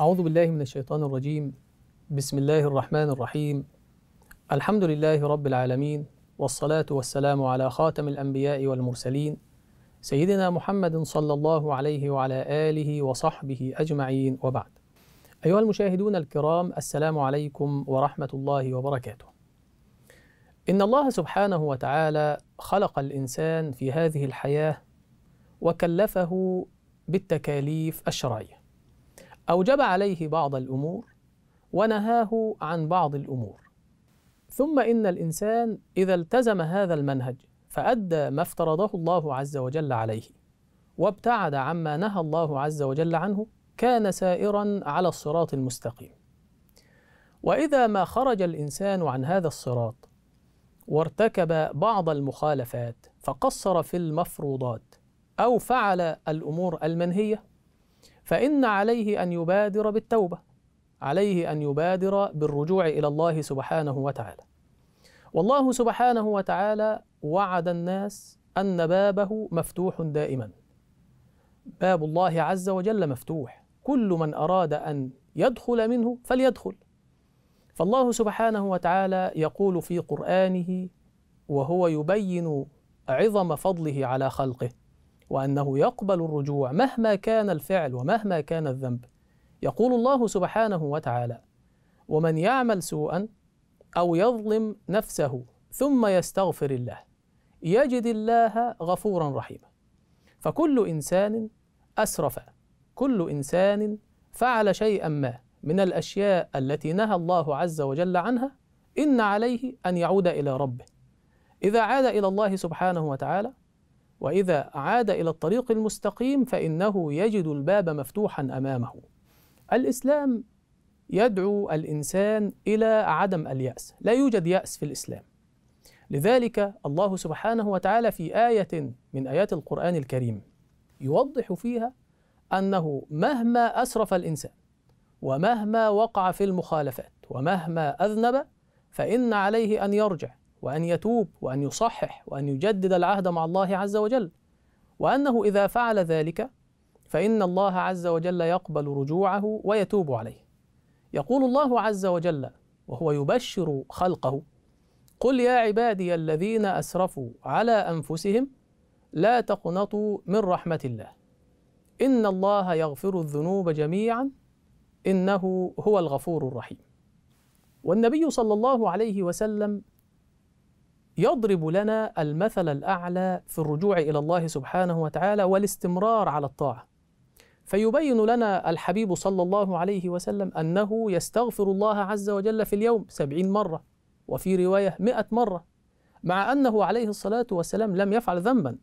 أعوذ بالله من الشيطان الرجيم بسم الله الرحمن الرحيم الحمد لله رب العالمين والصلاة والسلام على خاتم الأنبياء والمرسلين سيدنا محمد صلى الله عليه وعلى آله وصحبه أجمعين وبعد أيها المشاهدون الكرام السلام عليكم ورحمة الله وبركاته إن الله سبحانه وتعالى خلق الإنسان في هذه الحياة وكلفه بالتكاليف الشرعيه أوجب عليه بعض الأمور ونهاه عن بعض الأمور ثم إن الإنسان إذا التزم هذا المنهج فأدى ما افترضه الله عز وجل عليه وابتعد عما نهى الله عز وجل عنه كان سائرا على الصراط المستقيم وإذا ما خرج الإنسان عن هذا الصراط وارتكب بعض المخالفات فقصر في المفروضات أو فعل الأمور المنهية فإن عليه أن يبادر بالتوبة عليه أن يبادر بالرجوع إلى الله سبحانه وتعالى والله سبحانه وتعالى وعد الناس أن بابه مفتوح دائما باب الله عز وجل مفتوح كل من أراد أن يدخل منه فليدخل فالله سبحانه وتعالى يقول في قرآنه وهو يبين عظم فضله على خلقه وأنه يقبل الرجوع مهما كان الفعل ومهما كان الذنب يقول الله سبحانه وتعالى ومن يعمل سوءا أو يظلم نفسه ثم يستغفر الله يجد الله غفورا رحيما فكل إنسان أسرف كل إنسان فعل شيئا ما من الأشياء التي نهى الله عز وجل عنها إن عليه أن يعود إلى ربه إذا عاد إلى الله سبحانه وتعالى وإذا عاد إلى الطريق المستقيم فإنه يجد الباب مفتوحا أمامه. الإسلام يدعو الإنسان إلى عدم اليأس، لا يوجد يأس في الإسلام. لذلك الله سبحانه وتعالى في آية من آيات القرآن الكريم يوضح فيها أنه مهما أسرف الإنسان ومهما وقع في المخالفات ومهما أذنب فإن عليه أن يرجع وأن يتوب وأن يصحح وأن يجدد العهد مع الله عز وجل وأنه إذا فعل ذلك فإن الله عز وجل يقبل رجوعه ويتوب عليه يقول الله عز وجل وهو يبشر خلقه قل يا عبادي الذين اسرفوا على انفسهم لا تقنطوا من رحمه الله ان الله يغفر الذنوب جميعا انه هو الغفور الرحيم والنبي صلى الله عليه وسلم يضرب لنا المثل الأعلى في الرجوع إلى الله سبحانه وتعالى والاستمرار على الطاعة فيبين لنا الحبيب صلى الله عليه وسلم أنه يستغفر الله عز وجل في اليوم سبعين مرة وفي رواية مئة مرة مع أنه عليه الصلاة والسلام لم يفعل ذنبا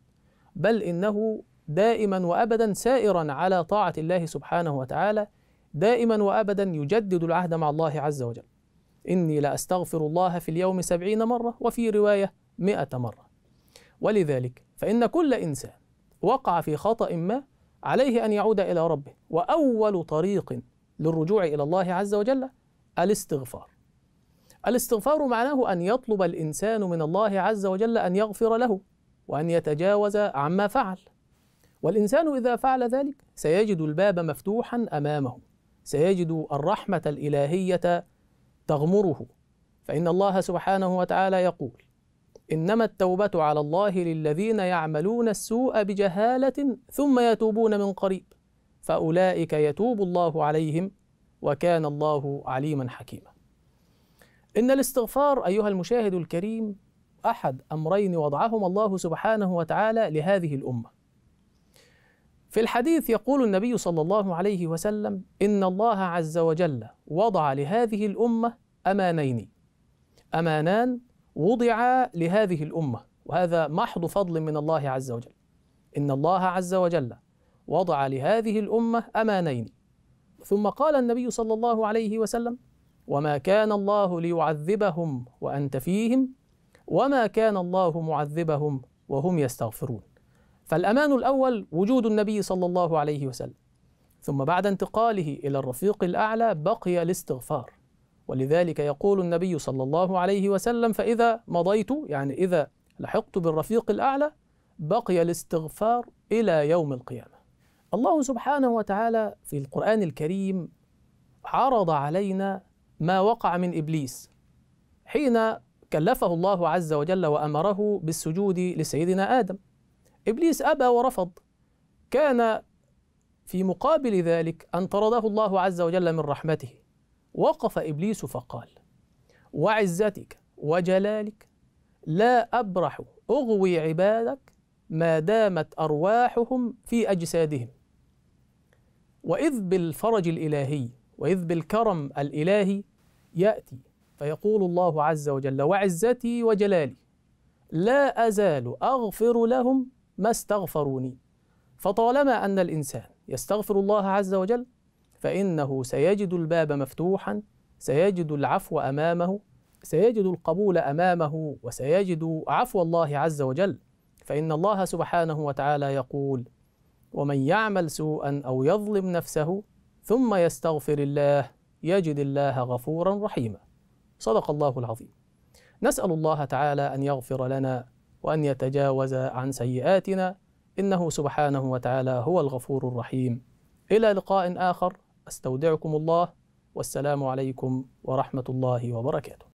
بل إنه دائما وأبدا سائرا على طاعة الله سبحانه وتعالى دائما وأبدا يجدد العهد مع الله عز وجل إني لأستغفر الله في اليوم سبعين مرة وفي رواية مئة مرة ولذلك فإن كل إنسان وقع في خطأ ما عليه أن يعود إلى ربه وأول طريق للرجوع إلى الله عز وجل الاستغفار الاستغفار معناه أن يطلب الإنسان من الله عز وجل أن يغفر له وأن يتجاوز عما فعل والإنسان إذا فعل ذلك سيجد الباب مفتوحا أمامه سيجد الرحمة الإلهية تغمره فإن الله سبحانه وتعالى يقول إنما التوبة على الله للذين يعملون السوء بجهالة ثم يتوبون من قريب فأولئك يتوب الله عليهم وكان الله عليما حكيما إن الاستغفار أيها المشاهد الكريم أحد أمرين وضعهما الله سبحانه وتعالى لهذه الأمة في الحديث يقول النبي صلى الله عليه وسلم إن الله عز وجل وضع لهذه الأمة أمانين أمانان وضعا لهذه الأمة وهذا محض فضل من الله عز وجل إن الله عز وجل وضع لهذه الأمة أمانين ثم قال النبي صلى الله عليه وسلم وما كان الله ليعذبهم وأنت فيهم وما كان الله معذبهم وهم يستغفرون فالأمان الأول وجود النبي صلى الله عليه وسلم ثم بعد انتقاله إلى الرفيق الأعلى بقي الاستغفار ولذلك يقول النبي صلى الله عليه وسلم فإذا مضيت يعني إذا لحقت بالرفيق الأعلى بقي الاستغفار إلى يوم القيامة الله سبحانه وتعالى في القرآن الكريم عرض علينا ما وقع من إبليس حين كلفه الله عز وجل وأمره بالسجود لسيدنا آدم إبليس أبى ورفض كان في مقابل ذلك أن طرده الله عز وجل من رحمته وقف إبليس فقال وعزتك وجلالك لا أبرح أغوي عبادك ما دامت أرواحهم في أجسادهم وإذ بالفرج الإلهي وإذ بالكرم الإلهي يأتي فيقول الله عز وجل وعزتي وجلالي لا أزال أغفر لهم ما استغفروني فطالما أن الإنسان يستغفر الله عز وجل فإنه سيجد الباب مفتوحا سيجد العفو أمامه سيجد القبول أمامه وسيجد عفو الله عز وجل فإن الله سبحانه وتعالى يقول ومن يعمل سوءا أو يظلم نفسه ثم يستغفر الله يجد الله غفورا رحيما صدق الله العظيم نسأل الله تعالى أن يغفر لنا وأن يتجاوز عن سيئاتنا إنه سبحانه وتعالى هو الغفور الرحيم إلى لقاء آخر أستودعكم الله والسلام عليكم ورحمة الله وبركاته